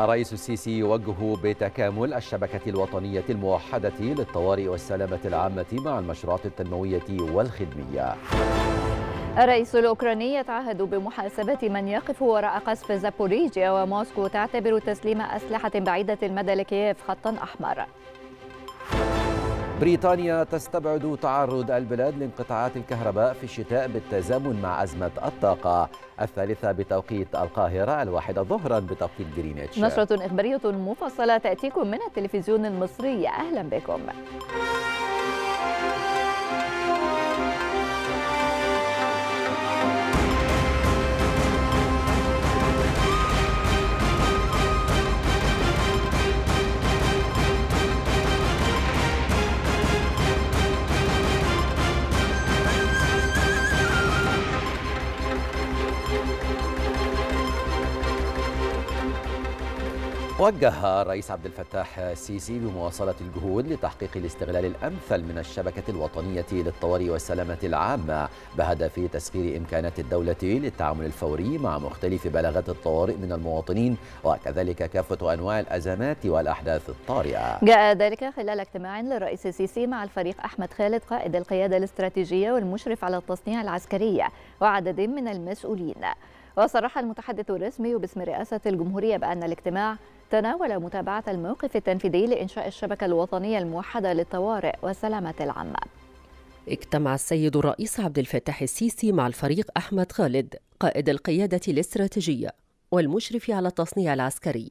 الرئيس السيسي يوجه بتكامل الشبكة الوطنية الموحدة للطوارئ والسلامة العامة مع المشروعات التنموية والخدمية الرئيس الأوكراني يتعهد بمحاسبة من يقف وراء قصف زابوريجيا وموسكو تعتبر تسليم أسلحة بعيدة المدى لكييف خطا أحمر بريطانيا تستبعد تعرض البلاد لانقطاعات الكهرباء في الشتاء بالتزامن مع أزمة الطاقة الثالثة بتوقيت القاهرة الواحدة ظهرا بتوقيت جرينتش نشرة إخبارية مفصلة تأتيكم من التلفزيون المصري أهلا بكم وجه الرئيس عبد الفتاح السيسي بمواصلة الجهود لتحقيق الاستغلال الأمثل من الشبكة الوطنية للطوارئ والسلامة العامة بهدف تسخير إمكانات الدولة للتعامل الفوري مع مختلف بلاغات الطوارئ من المواطنين وكذلك كافة أنواع الأزمات والأحداث الطارئة جاء ذلك خلال اجتماع للرئيس السيسي مع الفريق أحمد خالد قائد القيادة الاستراتيجية والمشرف على التصنيع العسكري وعدد من المسؤولين وصرح المتحدث الرسمي باسم رئاسة الجمهورية بأن الاجتماع تناول متابعة الموقف التنفيذي لإنشاء الشبكة الوطنية الموحدة للطوارئ والسلامة العامة اجتمع السيد الرئيس عبد الفتاح السيسي مع الفريق أحمد خالد قائد القيادة الاستراتيجية والمشرف على التصنيع العسكري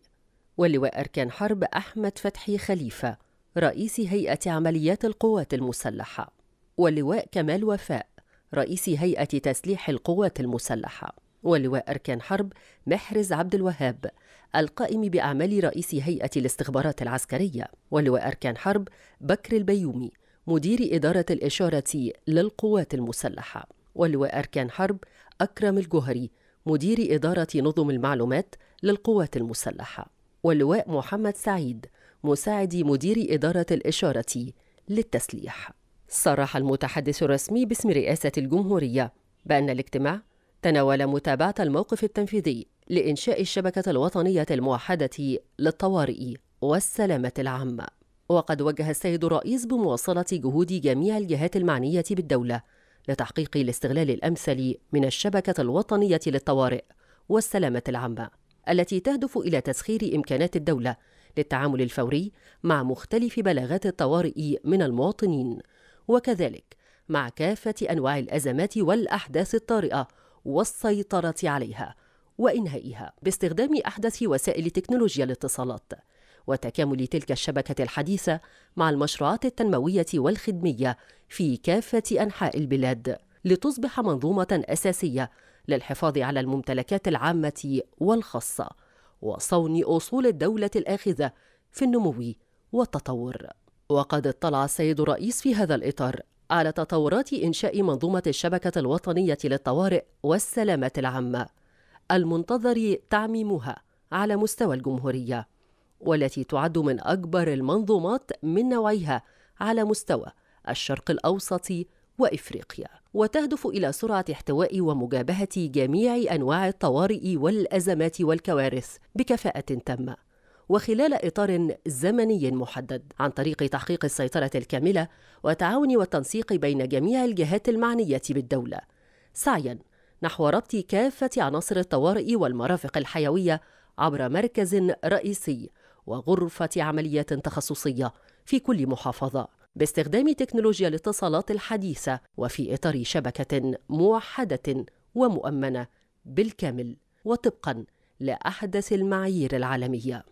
واللواء أركان حرب أحمد فتحي خليفة رئيس هيئة عمليات القوات المسلحة واللواء كمال وفاء رئيس هيئة تسليح القوات المسلحة ولواء أركان حرب محرز عبد الوهاب القائم بأعمال رئيس هيئة الاستخبارات العسكرية ولواء أركان حرب بكر البيومي مدير إدارة الإشارة للقوات المسلحة ولواء أركان حرب أكرم الجهري مدير إدارة نظم المعلومات للقوات المسلحة واللواء محمد سعيد مساعد مدير إدارة الإشارة للتسليح صرح المتحدث الرسمي باسم رئاسة الجمهورية بأن الاجتماع تناول متابعة الموقف التنفيذي لإنشاء الشبكة الوطنية الموحدة للطوارئ والسلامة العامة وقد وجه السيد الرئيس بمواصلة جهود جميع الجهات المعنية بالدولة لتحقيق الاستغلال الأمثل من الشبكة الوطنية للطوارئ والسلامة العامة التي تهدف إلى تسخير إمكانات الدولة للتعامل الفوري مع مختلف بلاغات الطوارئ من المواطنين وكذلك مع كافة أنواع الأزمات والأحداث الطارئة والسيطرة عليها وإنهائها باستخدام أحدث وسائل تكنولوجيا الاتصالات وتكامل تلك الشبكة الحديثة مع المشروعات التنموية والخدمية في كافة أنحاء البلاد لتصبح منظومة أساسية للحفاظ على الممتلكات العامة والخاصة وصون أصول الدولة الآخذة في النمو والتطور وقد اطلع السيد الرئيس في هذا الإطار على تطورات إنشاء منظومة الشبكة الوطنية للطوارئ والسلامة العامة المنتظر تعميمها على مستوى الجمهورية والتي تعد من أكبر المنظومات من نوعها على مستوى الشرق الأوسط وإفريقيا وتهدف إلى سرعة احتواء ومجابهة جميع أنواع الطوارئ والأزمات والكوارث بكفاءة تامة وخلال إطار زمني محدد عن طريق تحقيق السيطرة الكاملة والتعاون والتنسيق بين جميع الجهات المعنية بالدولة سعيا نحو ربط كافة عناصر الطوارئ والمرافق الحيوية عبر مركز رئيسي وغرفة عمليات تخصصية في كل محافظة باستخدام تكنولوجيا الاتصالات الحديثة وفي إطار شبكة موحدة ومؤمنة بالكامل وطبقا لأحدث المعايير العالمية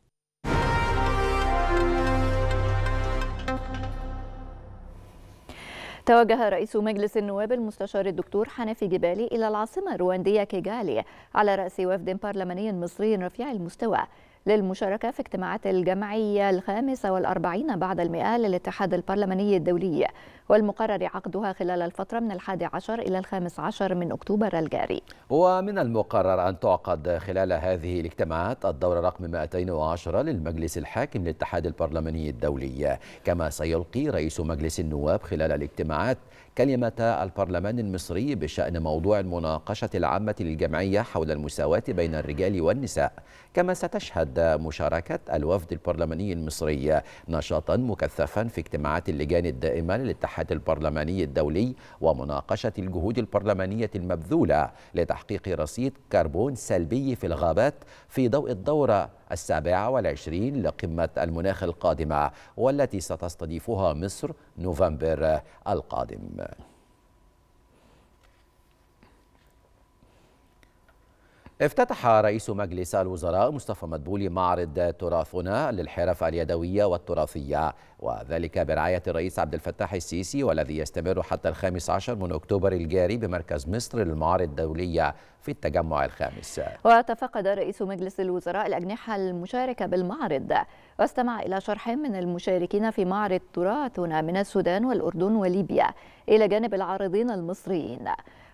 توجه رئيس مجلس النواب المستشار الدكتور حنفي جبالي إلى العاصمة الرواندية كيجالي على رأس وفد برلماني مصري رفيع المستوى للمشاركة في اجتماعات الجمعية الخامسة والأربعين بعد المئة للاتحاد البرلماني الدولي والمقرر عقدها خلال الفترة من الحادي عشر إلى الخامس عشر من أكتوبر الجاري ومن المقرر أن تعقد خلال هذه الاجتماعات الدورة رقم 210 للمجلس الحاكم للاتحاد البرلماني الدولي كما سيلقي رئيس مجلس النواب خلال الاجتماعات كلمة البرلمان المصري بشأن موضوع المناقشة العامة للجمعية حول المساواة بين الرجال والنساء كما ستشهد مشاركة الوفد البرلماني المصري نشاطا مكثفا في اجتماعات اللجان الدائمة للاتحاد البرلماني الدولي ومناقشة الجهود البرلمانية المبذولة لتحقيق رصيد كربون سلبي في الغابات في ضوء الدورة السابعة والعشرين لقمة المناخ القادمة والتي ستستضيفها مصر نوفمبر القادم افتتح رئيس مجلس الوزراء مصطفى مدبولي معرض تراثنا للحرف اليدوية والتراثية وذلك برعاية الرئيس عبد الفتاح السيسي والذي يستمر حتى الخامس عشر من أكتوبر الجاري بمركز مصر للمعارض الدولية في التجمع الخامس وتفقد رئيس مجلس الوزراء الأجنحة المشاركة بالمعرض واستمع إلى شرح من المشاركين في معرض تراثنا من السودان والأردن وليبيا إلى جانب العارضين المصريين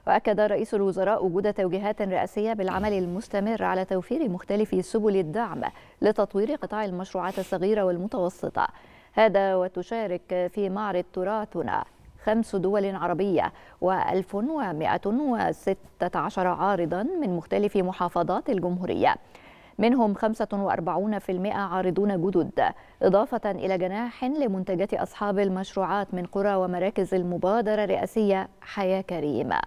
وأكد رئيس الوزراء وجود توجيهات رئاسية بالعمل المستمر على توفير مختلف سبل الدعم لتطوير قطاع المشروعات الصغيرة والمتوسطة هذا وتشارك في معرض تراثنا خمس دول عربية و1116 عارضا من مختلف محافظات الجمهورية منهم 45% عارضون جدد إضافة إلى جناح لمنتجات أصحاب المشروعات من قرى ومراكز المبادرة الرئاسية حياة كريمة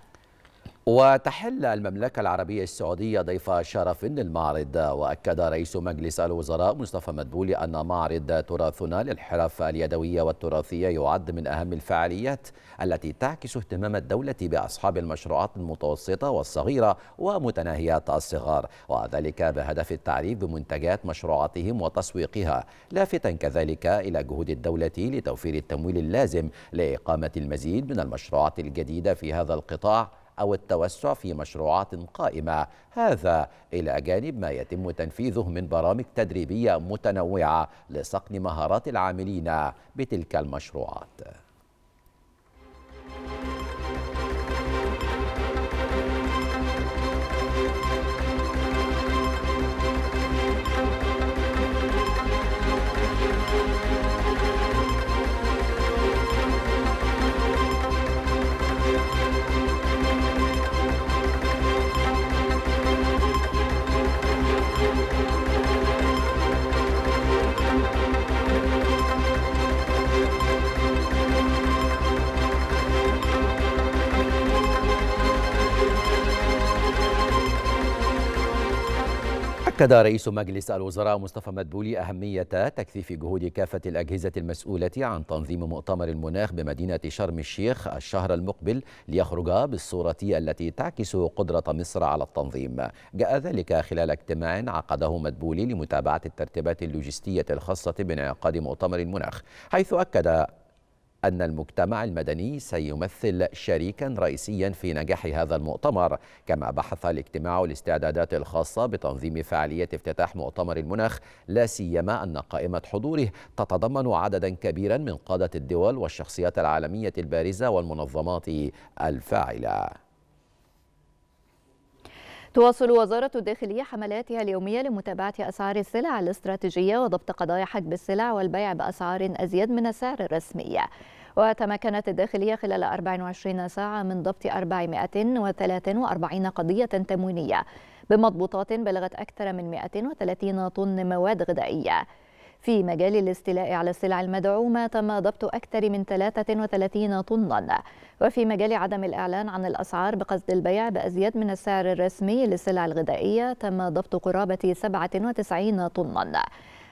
وتحل المملكة العربية السعودية ضيف شرف للمعرض وأكد رئيس مجلس الوزراء مصطفى مدبولي أن معرض تراثنا للحرف اليدوية والتراثية يعد من أهم الفعاليات التي تعكس اهتمام الدولة بأصحاب المشروعات المتوسطة والصغيرة ومتناهيات الصغار وذلك بهدف التعريف بمنتجات مشروعاتهم وتسويقها لافتا كذلك إلى جهود الدولة لتوفير التمويل اللازم لإقامة المزيد من المشروعات الجديدة في هذا القطاع أو التوسع في مشروعات قائمة هذا إلى جانب ما يتم تنفيذه من برامج تدريبية متنوعة لصقل مهارات العاملين بتلك المشروعات أكد رئيس مجلس الوزراء مصطفى مدبولي أهمية تكثيف جهود كافة الأجهزة المسؤولة عن تنظيم مؤتمر المناخ بمدينة شرم الشيخ الشهر المقبل ليخرج بالصورة التي تعكس قدرة مصر على التنظيم جاء ذلك خلال اجتماع عقده مدبولي لمتابعة الترتيبات اللوجستية الخاصة بانعقاد مؤتمر المناخ حيث أكد أن المجتمع المدني سيمثل شريكا رئيسيا في نجاح هذا المؤتمر كما بحث الاجتماع الاستعدادات الخاصة بتنظيم فعالية افتتاح مؤتمر المناخ لا سيما أن قائمة حضوره تتضمن عددا كبيرا من قادة الدول والشخصيات العالمية البارزة والمنظمات الفاعلة تواصل وزارة الداخلية حملاتها اليومية لمتابعة أسعار السلع الاستراتيجية وضبط قضايا حجب السلع والبيع بأسعار أزيد من السعر الرسمي وتمكنت الداخلية خلال 24 ساعة من ضبط 443 قضية تموينية بمضبوطات بلغت أكثر من 130 طن مواد غذائية في مجال الاستيلاء على السلع المدعومة تم ضبط أكثر من 33 طنا وفي مجال عدم الإعلان عن الأسعار بقصد البيع بأزيد من السعر الرسمي للسلع الغذائية تم ضبط قرابة 97 طنا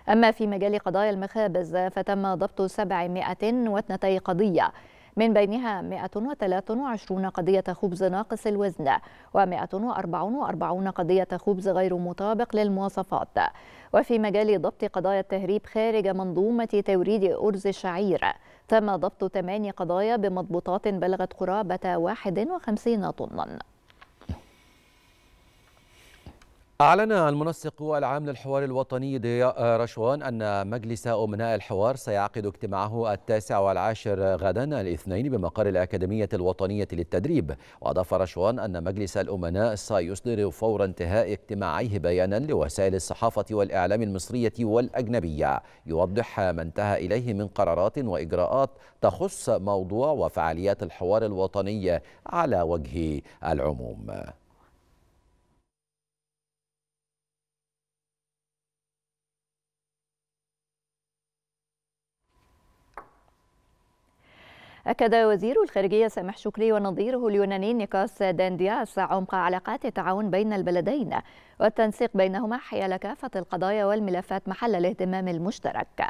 أما في مجال قضايا المخابز فتم ضبط 702 قضية من بينها 123 قضية خبز ناقص الوزن و144 قضية خبز غير مطابق للمواصفات وفي مجال ضبط قضايا التهريب خارج منظومة توريد أرز الشعير تم ضبط 8 قضايا بمضبوطات بلغت قرابة 51 طناً أعلن المنسق العام للحوار الوطني ضياء آه، رشوان أن مجلس أمناء الحوار سيعقد اجتماعه التاسع والعاشر غدا الاثنين بمقر الأكاديمية الوطنية للتدريب وأضاف رشوان أن مجلس الأمناء سيصدر فور انتهاء اجتماعيه بيانا لوسائل الصحافة والإعلام المصرية والأجنبية يوضح ما انتهى إليه من قرارات وإجراءات تخص موضوع وفعاليات الحوار الوطني على وجه العموم أكد وزير الخارجية سامح شكري ونظيره اليوناني نيكوس داندياس عمق علاقات التعاون بين البلدين والتنسيق بينهما حيال كافة القضايا والملفات محل الاهتمام المشترك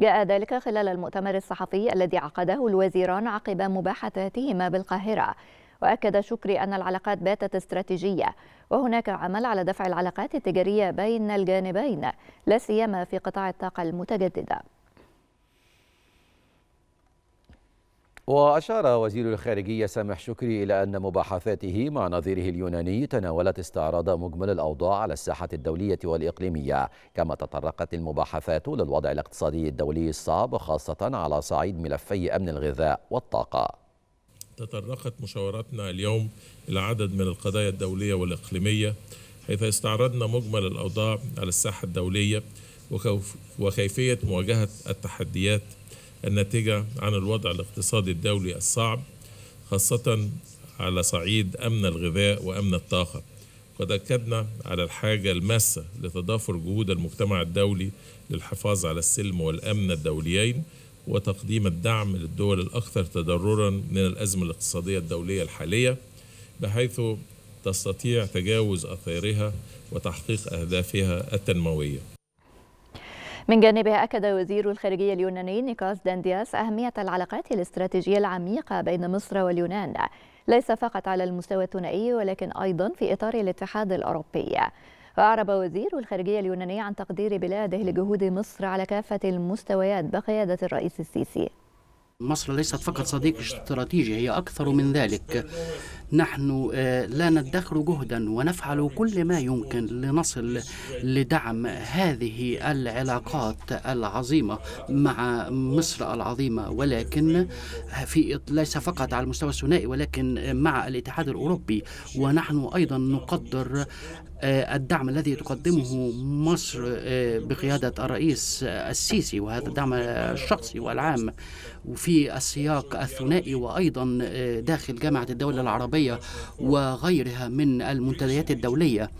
جاء ذلك خلال المؤتمر الصحفي الذي عقده الوزيران عقب مباحثاتهما بالقاهرة وأكد شكري أن العلاقات باتت استراتيجية وهناك عمل على دفع العلاقات التجارية بين الجانبين لا سيما في قطاع الطاقة المتجددة وأشار وزير الخارجية سامح شكري إلى أن مباحثاته مع نظيره اليوناني تناولت استعراض مجمل الأوضاع على الساحة الدولية والإقليمية كما تطرقت المباحثات للوضع الاقتصادي الدولي الصعب خاصة على صعيد ملفي أمن الغذاء والطاقة تطرقت مشاوراتنا اليوم إلى عدد من القضايا الدولية والإقليمية حيث استعرضنا مجمل الأوضاع على الساحة الدولية وكيفية مواجهة التحديات الناتجة عن الوضع الاقتصادي الدولي الصعب خاصة على صعيد أمن الغذاء وأمن الطاقة قد أكدنا على الحاجة الماسة لتضافر جهود المجتمع الدولي للحفاظ على السلم والأمن الدوليين وتقديم الدعم للدول الأكثر تضررا من الأزمة الاقتصادية الدولية الحالية بحيث تستطيع تجاوز أثيرها وتحقيق أهدافها التنموية من جانبها أكد وزير الخارجية اليوناني نيكوس داندياس أهمية العلاقات الاستراتيجية العميقة بين مصر واليونان ليس فقط على المستوى الثنائي ولكن أيضا في إطار الاتحاد الأوروبي وأعرب وزير الخارجية اليوناني عن تقدير بلاده لجهود مصر على كافة المستويات بقيادة الرئيس السيسي مصر ليست فقط صديق استراتيجي هي أكثر من ذلك نحن آه، لا ندخر جهدا ونفعل كل ما يمكن لنصل لدعم هذه العلاقات العظيمة مع مصر العظيمة ولكن في ليس فقط على المستوى الثنائي ولكن مع الاتحاد الأوروبي ونحن أيضا نقدر آه، الدعم الذي تقدمه مصر آه، بقيادة الرئيس السيسي وهذا الدعم الشخصي والعام وفي السياق الثنائي وأيضا آه، داخل جامعة الدولة العربية وغيرها من المنتديات الدولية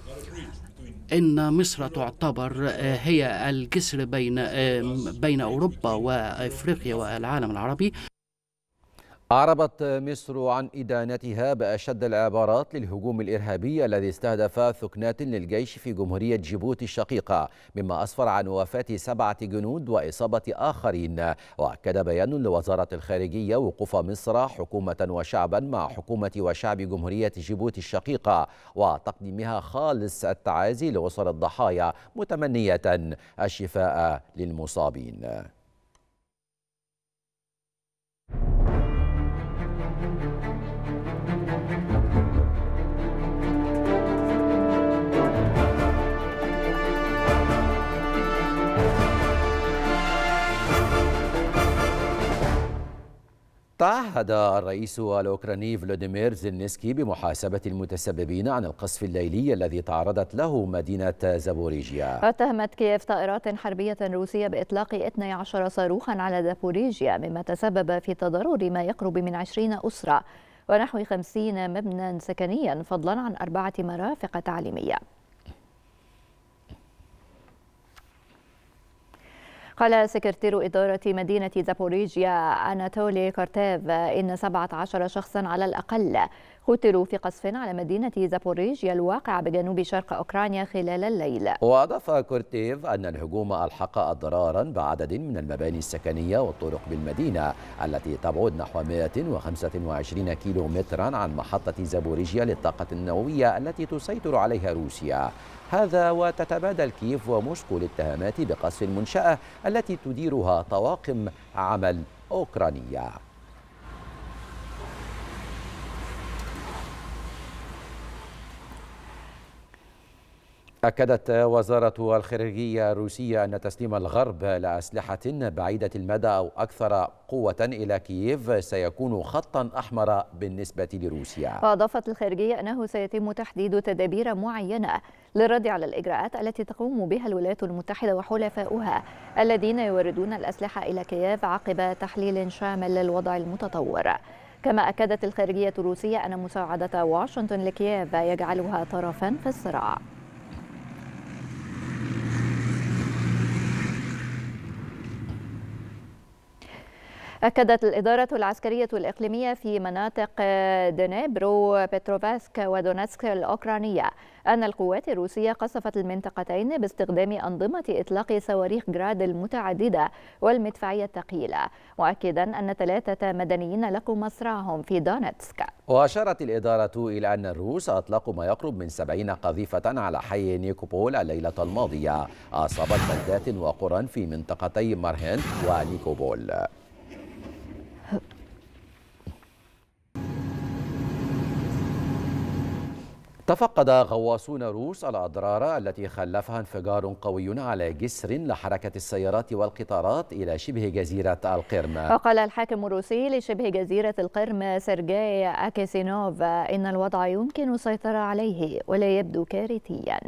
ان مصر تعتبر هي الجسر بين بين اوروبا وافريقيا والعالم العربي أعربت مصر عن إدانتها بأشد العبارات للهجوم الإرهابي الذي استهدف ثكنات للجيش في جمهورية جيبوتي الشقيقة مما أسفر عن وفاة سبعة جنود وإصابة آخرين وأكد بيان لوزارة الخارجية وقوف مصر حكومة وشعبا مع حكومة وشعب جمهورية جيبوتي الشقيقة وتقديمها خالص التعازي لأسر الضحايا متمنية الشفاء للمصابين تعهد الرئيس الأوكراني فلاديمير زيلينسكي بمحاسبة المتسببين عن القصف الليلي الذي تعرضت له مدينة زابوريجيا اتهمت كييف طائرات حربية روسية بإطلاق 12 صاروخا على زابوريجيا مما تسبب في تضرر ما يقرب من 20 أسرة ونحو 50 مبنى سكنيا فضلا عن أربعة مرافق تعليمية قال سكرتير إدارة مدينة زابوريجيا أناتولي كارتيف إن 17 شخصا على الأقل قتلوا في قصف على مدينة زابوريجيا الواقعة بجنوب شرق أوكرانيا خلال الليل وأضاف كورتيف أن الهجوم ألحق أضرارا بعدد من المباني السكنية والطرق بالمدينة التي تبعد نحو 125 كيلو مترا عن محطة زابوريجيا للطاقة النووية التي تسيطر عليها روسيا هذا وتتبادل كييف وموسكو الاتهامات بقصف المنشأة التي تديرها طواقم عمل أوكرانية أكدت وزارة الخارجية الروسية أن تسليم الغرب لأسلحة بعيدة المدى أو أكثر قوة إلى كييف سيكون خطا أحمر بالنسبة لروسيا وأضافت الخارجية أنه سيتم تحديد تدابير معينة للرد على الإجراءات التي تقوم بها الولايات المتحدة وحلفاؤها الذين يوردون الأسلحة إلى كييف عقب تحليل شامل للوضع المتطور كما أكدت الخارجية الروسية أن مساعدة واشنطن لكييف يجعلها طرفا في الصراع أكدت الإدارة العسكرية الإقليمية في مناطق دنيبرو بتروفاسك ودونتسك الأوكرانية أن القوات الروسية قصفت المنطقتين باستخدام أنظمة إطلاق صواريخ جراد المتعددة والمدفعية الثقيلة مؤكدا أن ثلاثة مدنيين لقوا مصرعهم في دونتسك وأشارت الإدارة إلى أن الروس أطلقوا ما يقرب من 70 قذيفة على حي نيكوبول الليلة الماضية أصابت بلدات وقرى في منطقتي مرهن ونيكوبول تفقد غواصون روس الأضرار التي خلفها انفجار قوي على جسر لحركة السيارات والقطارات إلى شبه جزيرة القرم وقال الحاكم الروسي لشبه جزيرة القرم سيرجاي أكاسينوف إن الوضع يمكن السيطرة عليه ولا يبدو كارثياً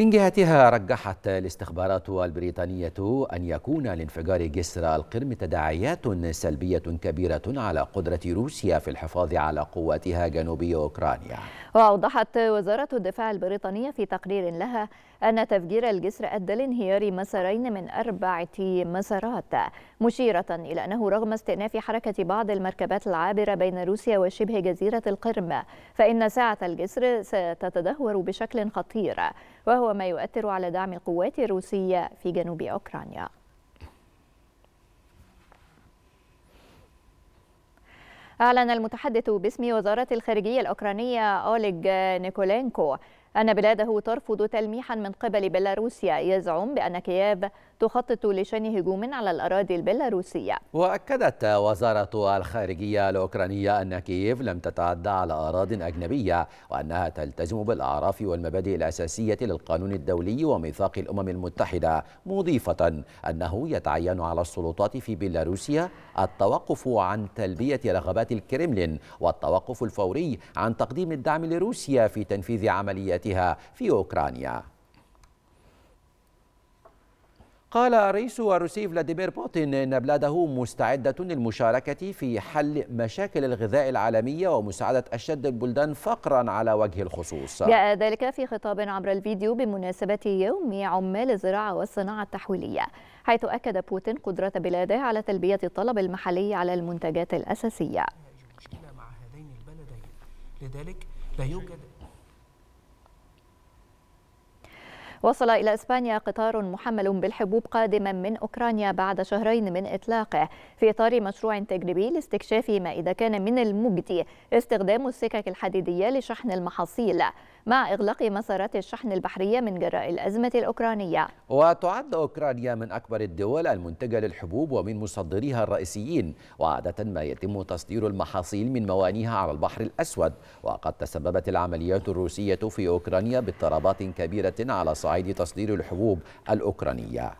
من جهتها رجحت الاستخبارات البريطانية أن يكون لانفجار جسر القرم تداعيات سلبية كبيرة على قدرة روسيا في الحفاظ على قواتها جنوبي أوكرانيا وأوضحت وزارة الدفاع البريطانية في تقرير لها أن تفجير الجسر أدى لانهيار مسارين من أربعة مسارات مشيرة إلى أنه رغم استئناف حركة بعض المركبات العابرة بين روسيا وشبه جزيرة القرم فإن ساعة الجسر ستتدهور بشكل خطير وهو ما يؤثر على دعم القوات الروسية في جنوب أوكرانيا أعلن المتحدث باسم وزارة الخارجية الأوكرانية أوليغ نيكولينكو أن بلاده ترفض تلميحا من قبل بيلاروسيا يزعم بأن كييف تخطط لشن هجوم على الأراضي البيلاروسية وأكدت وزارة الخارجية الأوكرانية أن كييف لم تتعدى على أراض أجنبية وأنها تلتزم بالأعراف والمبادئ الأساسية للقانون الدولي وميثاق الأمم المتحدة مضيفة أنه يتعين على السلطات في بيلاروسيا التوقف عن تلبية رغبات الكريملين والتوقف الفوري عن تقديم الدعم لروسيا في تنفيذ عملياتها في أوكرانيا قال رئيس الروسي فلاديمير بوتين ان بلاده مستعده للمشاركه في حل مشاكل الغذاء العالميه ومساعده اشد البلدان فقرا على وجه الخصوص. جاء ذلك في خطاب عبر الفيديو بمناسبه يوم عمال الزراعه والصناعه التحويليه، حيث اكد بوتين قدره بلاده على تلبيه الطلب المحلي على المنتجات الاساسيه. مشكله مع هذين البلدين، لذلك لا يوجد وصل إلى إسبانيا قطار محمل بالحبوب قادما من أوكرانيا بعد شهرين من إطلاقه في إطار مشروع تجريبي لاستكشاف ما إذا كان من المجدي استخدام السكك الحديدية لشحن المحاصيل مع إغلاق مسارات الشحن البحرية من جراء الأزمة الأوكرانية وتعد أوكرانيا من أكبر الدول المنتجة للحبوب ومن مصدريها الرئيسيين وعادة ما يتم تصدير المحاصيل من موانيها على البحر الأسود وقد تسببت العمليات الروسية في أوكرانيا باضطرابات كبيرة على صعيد تصدير الحبوب الأوكرانية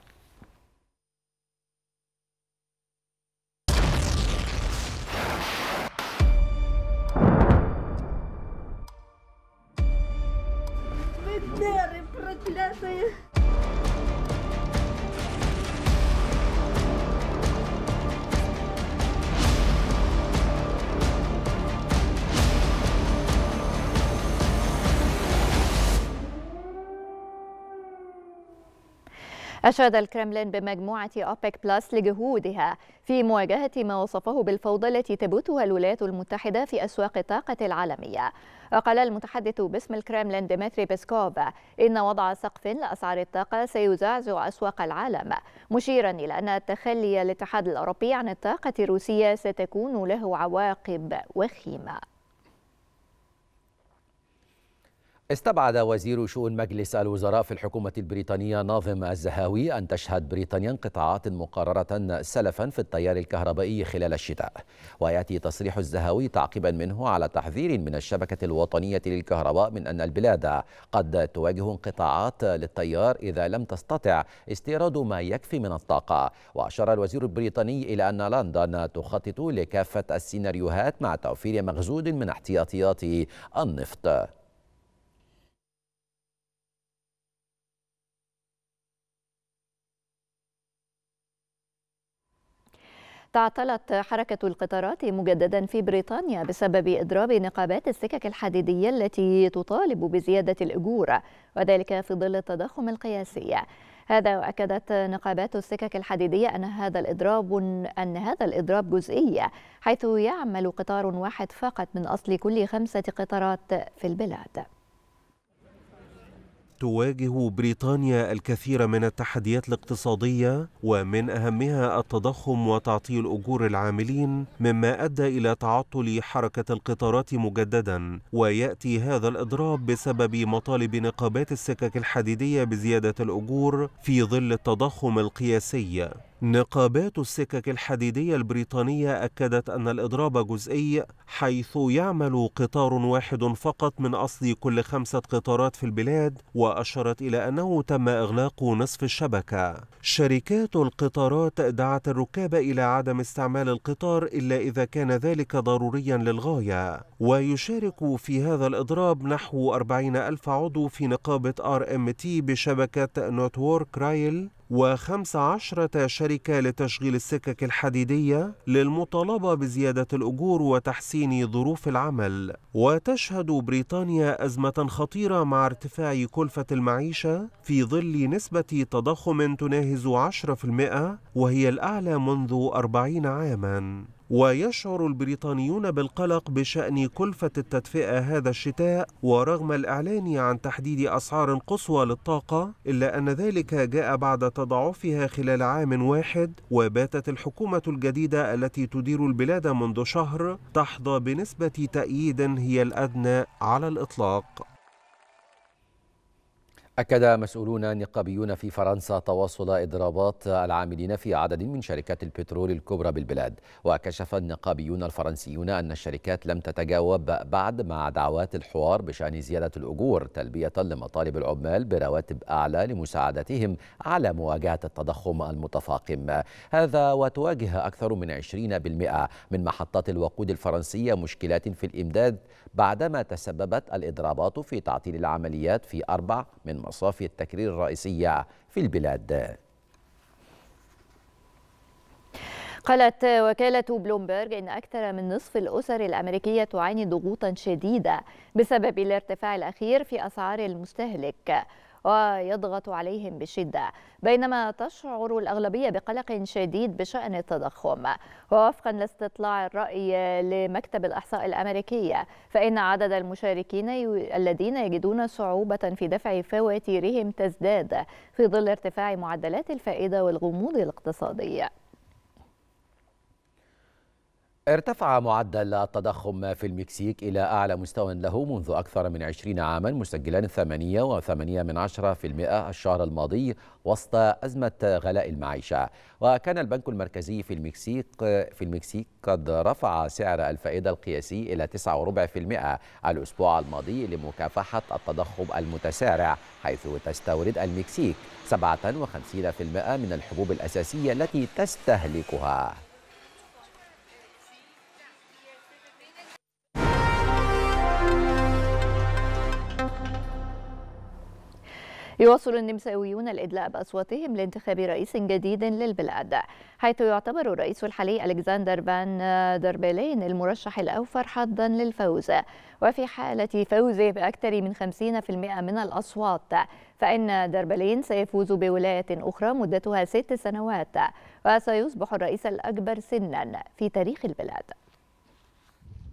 أشاد الكرملين بمجموعة أوبك بلس لجهودها في مواجهة ما وصفه بالفوضى التي تبثها الولايات المتحدة في أسواق الطاقة العالمية وقال المتحدث باسم الكرملين ديمتري بيسكوف إن وضع سقف لأسعار الطاقة سيزعزع أسواق العالم مشيرا إلى أن تخلي الاتحاد الأوروبي عن الطاقة الروسية ستكون له عواقب وخيمة استبعد وزير شؤون مجلس الوزراء في الحكومة البريطانية ناظم الزهاوي أن تشهد بريطانيا انقطاعات مقررة سلفا في التيار الكهربائي خلال الشتاء ويأتي تصريح الزهاوي تعقيبا منه على تحذير من الشبكة الوطنية للكهرباء من أن البلاد قد تواجه انقطاعات للتيار إذا لم تستطع استيراد ما يكفي من الطاقة وأشار الوزير البريطاني إلى أن لندن تخطط لكافة السيناريوهات مع توفير مخزون من احتياطيات النفط تعطلت حركة القطارات مجددا في بريطانيا بسبب إضراب نقابات السكك الحديدية التي تطالب بزيادة الأجور وذلك في ظل التضخم القياسي هذا وأكدت نقابات السكك الحديدية أن هذا الإضراب أن هذا الإضراب جزئي حيث يعمل قطار واحد فقط من أصل كل خمسة قطارات في البلاد تواجه بريطانيا الكثير من التحديات الاقتصادية ومن أهمها التضخم وتعطيل أجور العاملين مما أدى إلى تعطل حركة القطارات مجددا ويأتي هذا الإضراب بسبب مطالب نقابات السكك الحديدية بزيادة الأجور في ظل التضخم القياسي نقابات السكك الحديدية البريطانية أكدت أن الإضراب جزئي حيث يعمل قطار واحد فقط من أصل كل خمسة قطارات في البلاد وأشارت إلى أنه تم إغلاق نصف الشبكة شركات القطارات دعت الركاب إلى عدم استعمال القطار إلا إذا كان ذلك ضروريا للغاية ويشارك في هذا الإضراب نحو 40 ألف عضو في نقابة آر ام تي بشبكة نوتورك رايل وخمس عشرة شركة لتشغيل السكك الحديدية للمطالبة بزيادة الأجور وتحسين ظروف العمل وتشهد بريطانيا أزمة خطيرة مع ارتفاع كلفة المعيشة في ظل نسبة تضخم تناهز 10% وهي الأعلى منذ 40 عاماً ويشعر البريطانيون بالقلق بشأن كلفة التدفئة هذا الشتاء ورغم الإعلان عن تحديد أسعار قصوى للطاقة إلا أن ذلك جاء بعد تضاعفها خلال عام واحد وباتت الحكومة الجديدة التي تدير البلاد منذ شهر تحظى بنسبة تأييد هي الأدنى على الإطلاق أكد مسؤولون نقابيون في فرنسا تواصل إضرابات العاملين في عدد من شركات البترول الكبرى بالبلاد وكشف النقابيون الفرنسيون أن الشركات لم تتجاوب بعد مع دعوات الحوار بشأن زيادة الأجور تلبية لمطالب العمال برواتب أعلى لمساعدتهم على مواجهة التضخم المتفاقم هذا وتواجه أكثر من 20% من محطات الوقود الفرنسية مشكلات في الإمداد بعدما تسببت الإضرابات في تعطيل العمليات في أربع من مصافي التكرير الرئيسية في البلاد قالت وكالة بلومبرج إن أكثر من نصف الأسر الأمريكية تعاني ضغوطا شديدة بسبب الارتفاع الأخير في أسعار المستهلك ويضغط عليهم بشدة بينما تشعر الأغلبية بقلق شديد بشأن التضخم ووفقا لاستطلاع الرأي لمكتب الأحصاء الأمريكي فإن عدد المشاركين الذين يجدون صعوبة في دفع فواتيرهم تزداد في ظل ارتفاع معدلات الفائدة والغموض الاقتصادي ارتفع معدل التضخم في المكسيك إلى أعلى مستوى له منذ أكثر من 20 عاما مسجلا 8.8 من عشرة في المئة الشهر الماضي وسط أزمة غلاء المعيشة وكان البنك المركزي في المكسيك في المكسيك قد رفع سعر الفائدة القياسي إلى 9.4% الأسبوع الماضي لمكافحة التضخم المتسارع حيث تستورد المكسيك 57% من الحبوب الأساسية التي تستهلكها يواصل النمساويون الإدلاء بأصواتهم لانتخاب رئيس جديد للبلاد حيث يعتبر الرئيس الحالي ألكسندر فان دربلين المرشح الأوفر حظا للفوز وفي حالة فوزه بأكثر من 50% من الأصوات فإن دربلين سيفوز بولاية أخرى مدتها ست سنوات وسيصبح الرئيس الأكبر سنا في تاريخ البلاد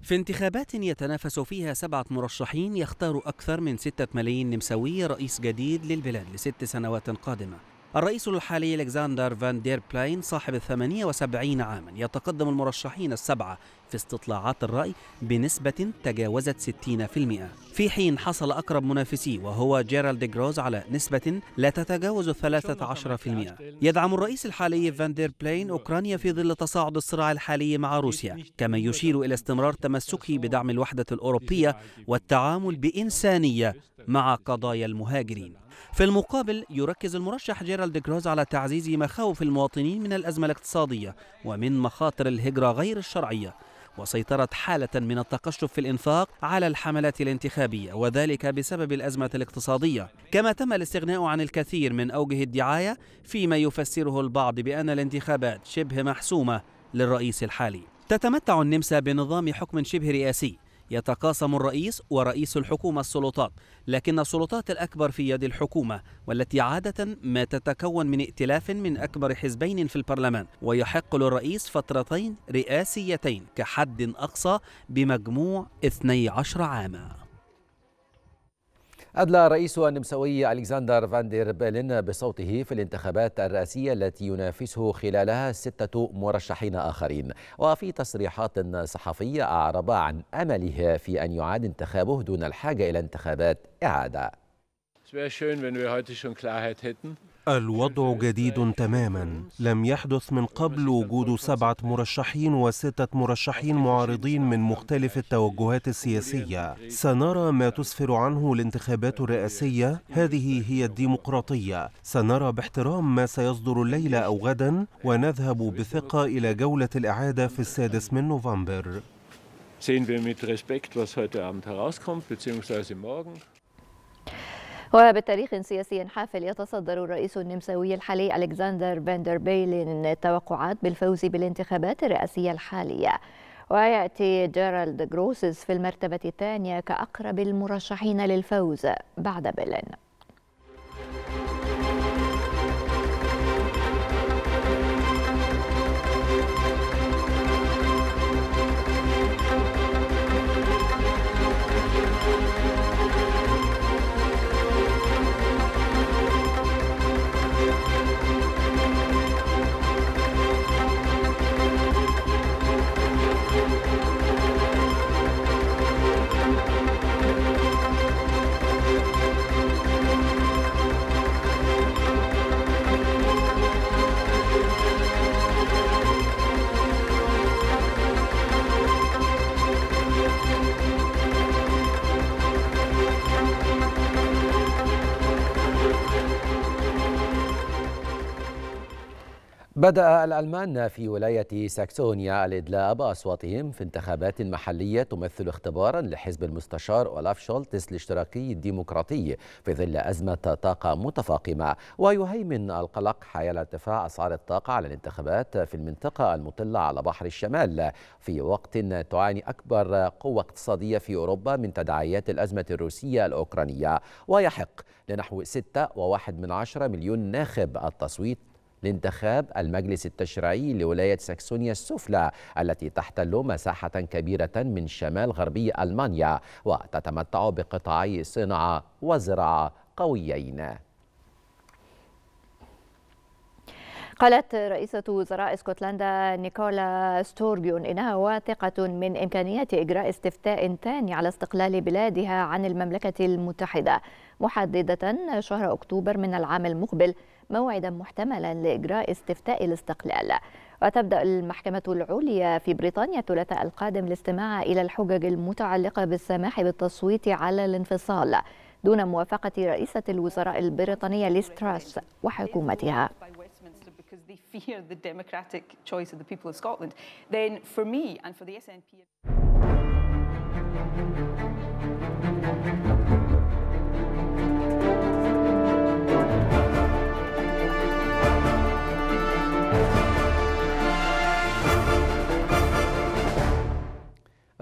في انتخابات يتنافس فيها سبعة مرشحين يختار أكثر من ستة ملايين نمساوي رئيس جديد للبلاد لست سنوات قادمة الرئيس الحالي الكساندر فان دير بلاين صاحب الثمانية وسبعين عاما يتقدم المرشحين السبعة في استطلاعات الرأي بنسبة تجاوزت 60% في حين حصل أقرب منافسيه وهو جيرالد جروز على نسبة لا تتجاوز 13% يدعم الرئيس الحالي فاندير بلين أوكرانيا في ظل تصاعد الصراع الحالي مع روسيا كما يشير إلى استمرار تمسكه بدعم الوحدة الأوروبية والتعامل بإنسانية مع قضايا المهاجرين في المقابل يركز المرشح جيرالد جروز على تعزيز مخاوف المواطنين من الأزمة الاقتصادية ومن مخاطر الهجرة غير الشرعية وسيطرت حالة من التقشف في الإنفاق على الحملات الانتخابية وذلك بسبب الأزمة الاقتصادية كما تم الاستغناء عن الكثير من أوجه الدعاية فيما يفسره البعض بأن الانتخابات شبه محسومة للرئيس الحالي تتمتع النمسا بنظام حكم شبه رئاسي يتقاسم الرئيس ورئيس الحكومة السلطات لكن السلطات الأكبر في يد الحكومة والتي عادة ما تتكون من ائتلاف من أكبر حزبين في البرلمان ويحق للرئيس فترتين رئاسيتين كحد أقصى بمجموع 12 عاما أدلى رئيس النمساوي ألكسندر فاندير بيلين بصوته في الانتخابات الرئاسية التي ينافسه خلالها ستة مرشحين آخرين وفي تصريحات صحفية أعرب عن أمله في أن يعاد انتخابه دون الحاجة إلى انتخابات إعادة الوضع جديد تماما لم يحدث من قبل وجود سبعة مرشحين وستة مرشحين معارضين من مختلف التوجهات السياسية سنرى ما تسفر عنه الانتخابات الرئاسية هذه هي الديمقراطية سنرى باحترام ما سيصدر الليلة أو غدا ونذهب بثقة إلى جولة الإعادة في السادس من نوفمبر sehen wir mit Respekt, was heute Abend herauskommt, beziehungsweise morgen. وبتاريخ سياسي حافل يتصدر الرئيس النمساوي الحالي ألكسندر فاندر بيلين التوقعات بالفوز بالانتخابات الرئاسية الحالية ويأتي جيرالد جروسز في المرتبة الثانية كأقرب المرشحين للفوز بعد بيلين بدأ الألمان في ولاية ساكسونيا الإدلاء بأصواتهم في انتخابات محلية تمثل اختبارا لحزب المستشار أولاف شولتس الاشتراكي الديمقراطي في ظل أزمة طاقة متفاقمة ويهيمن القلق حيال ارتفاع أسعار الطاقة على الانتخابات في المنطقة المطلة على بحر الشمال في وقت تعاني أكبر قوة اقتصادية في أوروبا من تداعيات الأزمة الروسية الأوكرانية ويحق لنحو 6.1 مليون ناخب التصويت لانتخاب المجلس التشريعي لولاية ساكسونيا السفلى التي تحتل مساحة كبيرة من شمال غربي ألمانيا وتتمتع بقطاعي صناعة وزراعة قويين قالت رئيسة وزراء اسكتلندا نيكولا ستوربيون إنها واثقة من إمكانية إجراء استفتاء ثاني على استقلال بلادها عن المملكة المتحدة محددة شهر أكتوبر من العام المقبل موعدا محتملا لإجراء استفتاء الاستقلال وتبدأ المحكمة العليا في بريطانيا الثلاثاء القادم الاستماع إلى الحجج المتعلقة بالسماح بالتصويت على الانفصال دون موافقة رئيسة الوزراء البريطانية ليستراس وحكومتها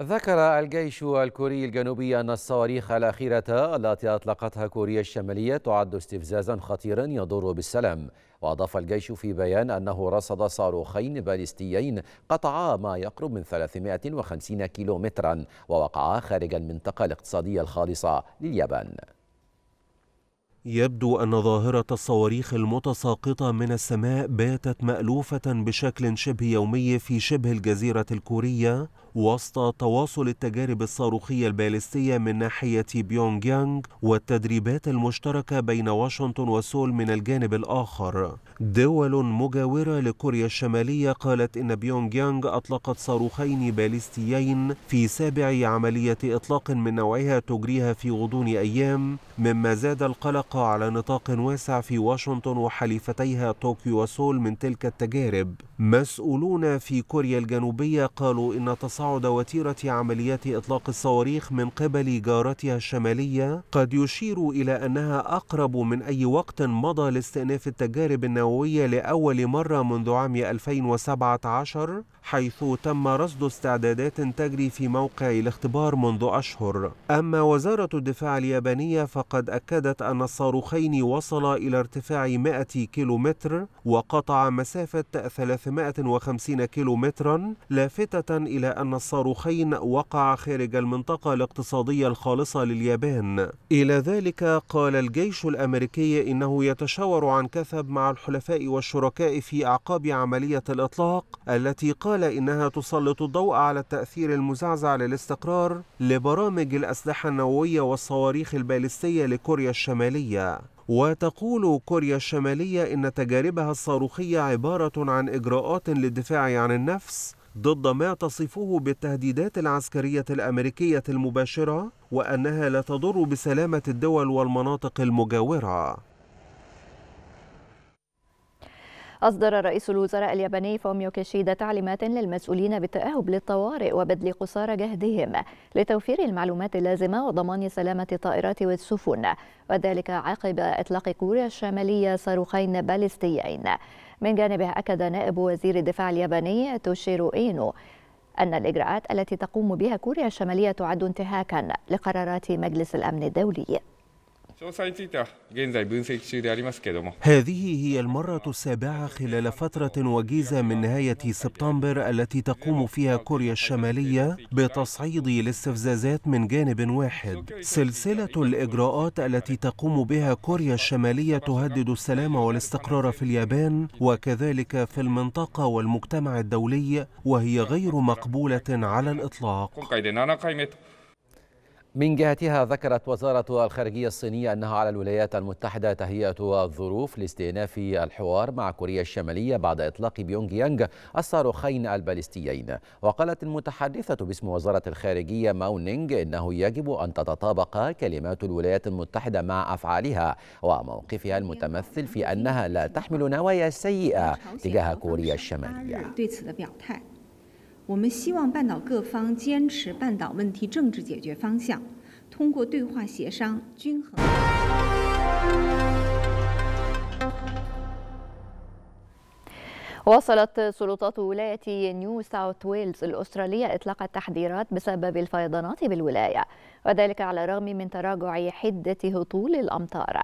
ذكر الجيش الكوري الجنوبي أن الصواريخ الأخيرة التي أطلقتها كوريا الشمالية تعد استفزازا خطيرا يضر بالسلام وأضاف الجيش في بيان أنه رصد صاروخين باليستيين قطعا ما يقرب من 350 كيلومترا ووقعا خارج المنطقة الاقتصادية الخالصة لليابان يبدو أن ظاهرة الصواريخ المتساقطة من السماء باتت مألوفة بشكل شبه يومي في شبه الجزيرة الكورية وسط تواصل التجارب الصاروخية البالستية من ناحية بيونغ يانغ والتدريبات المشتركة بين واشنطن وسول من الجانب الآخر دول مجاورة لكوريا الشمالية قالت إن بيونغ يانغ أطلقت صاروخين باليستيين في سابع عملية إطلاق من نوعها تجريها في غضون أيام مما زاد القلق على نطاق واسع في واشنطن وحليفتيها طوكيو وسول من تلك التجارب مسؤولون في كوريا الجنوبية قالوا إن تصاعد تصاعد وتيرة عمليات إطلاق الصواريخ من قبل جارتها الشمالية قد يشير إلى أنها أقرب من أي وقت مضى لاستئناف التجارب النووية لأول مرة منذ عام 2017 حيث تم رصد استعدادات تجري في موقع الاختبار منذ أشهر أما وزارة الدفاع اليابانية فقد أكدت أن الصاروخين وصلا إلى ارتفاع 100 كيلومتر وقطع مسافة 350 كيلومترا لافتة إلى أن الصاروخين وقع خارج المنطقة الاقتصادية الخالصة لليابان إلى ذلك قال الجيش الأمريكي إنه يتشاور عن كثب مع الحلفاء والشركاء في أعقاب عملية الإطلاق التي قال قال إنها تسلط الضوء على التأثير المزعزع للاستقرار لبرامج الأسلحة النووية والصواريخ البالستية لكوريا الشمالية وتقول كوريا الشمالية إن تجاربها الصاروخية عبارة عن إجراءات للدفاع عن النفس ضد ما تصفه بالتهديدات العسكرية الأمريكية المباشرة وأنها لا تضر بسلامة الدول والمناطق المجاورة أصدر رئيس الوزراء الياباني فوميو كيشيدا تعليمات للمسؤولين بالتأهب للطوارئ وبذل قصارى جهدهم لتوفير المعلومات اللازمة وضمان سلامة الطائرات والسفن وذلك عقب إطلاق كوريا الشمالية صاروخين باليستيين من جانبه أكد نائب وزير الدفاع الياباني توشيرو إينو أن الإجراءات التي تقوم بها كوريا الشمالية تعد انتهاكا لقرارات مجلس الأمن الدولي هذه هي المرة السابعة خلال فترة وجيزة من نهاية سبتمبر التي تقوم فيها كوريا الشمالية بتصعيد الاستفزازات من جانب واحد سلسلة الإجراءات التي تقوم بها كوريا الشمالية تهدد السلام والاستقرار في اليابان وكذلك في المنطقة والمجتمع الدولي وهي غير مقبولة على الإطلاق من جهتها ذكرت وزارة الخارجية الصينية أنها على الولايات المتحدة تهيئة الظروف لاستئناف الحوار مع كوريا الشمالية بعد إطلاق بيونغ يانغ الصاروخين البالستيين وقالت المتحدثة باسم وزارة الخارجية ماونينغ إنه يجب أن تتطابق كلمات الولايات المتحدة مع أفعالها وموقفها المتمثل في أنها لا تحمل نوايا سيئة تجاه كوريا الشمالية 我们希望半岛各方坚持半岛问题政治解决方向，通过对话协商均衡。وصلت سلطات ولاية نيو ساوث ويلز الأسترالية إطلاق التحذيرات بسبب الفيضانات بالولاية وذلك على الرغم من تراجع حدة هطول الأمطار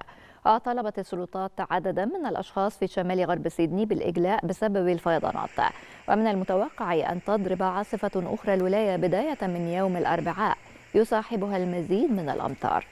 طلبت السلطات عددا من الأشخاص في شمال غرب سيدني بالإجلاء بسبب الفيضانات ومن المتوقع أن تضرب عاصفة أخرى الولاية بداية من يوم الأربعاء يصاحبها المزيد من الأمطار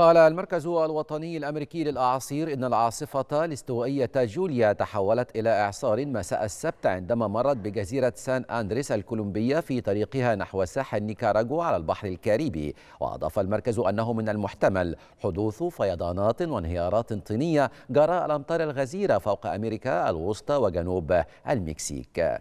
قال المركز الوطني الأمريكي للأعاصير إن العاصفة الاستوائية جوليا تحولت إلى إعصار مساء السبت عندما مرت بجزيرة سان أندريس الكولومبية في طريقها نحو ساحل نيكاراغو على البحر الكاريبي وأضاف المركز أنه من المحتمل حدوث فيضانات وانهيارات طينية جراء الأمطار الغزيرة فوق أمريكا الوسطى وجنوب المكسيك